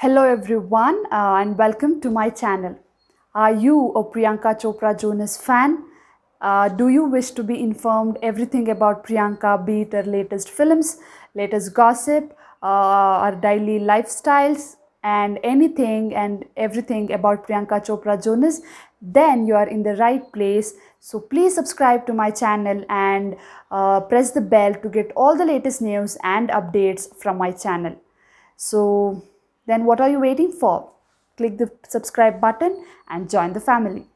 Hello everyone uh, and welcome to my channel. Are you a Priyanka Chopra Jonas fan? Uh, do you wish to be informed everything about Priyanka, be it her latest films, latest gossip, uh, daily lifestyles and anything and everything about Priyanka Chopra Jonas? Then you are in the right place. So please subscribe to my channel and uh, press the bell to get all the latest news and updates from my channel. So then what are you waiting for? Click the subscribe button and join the family.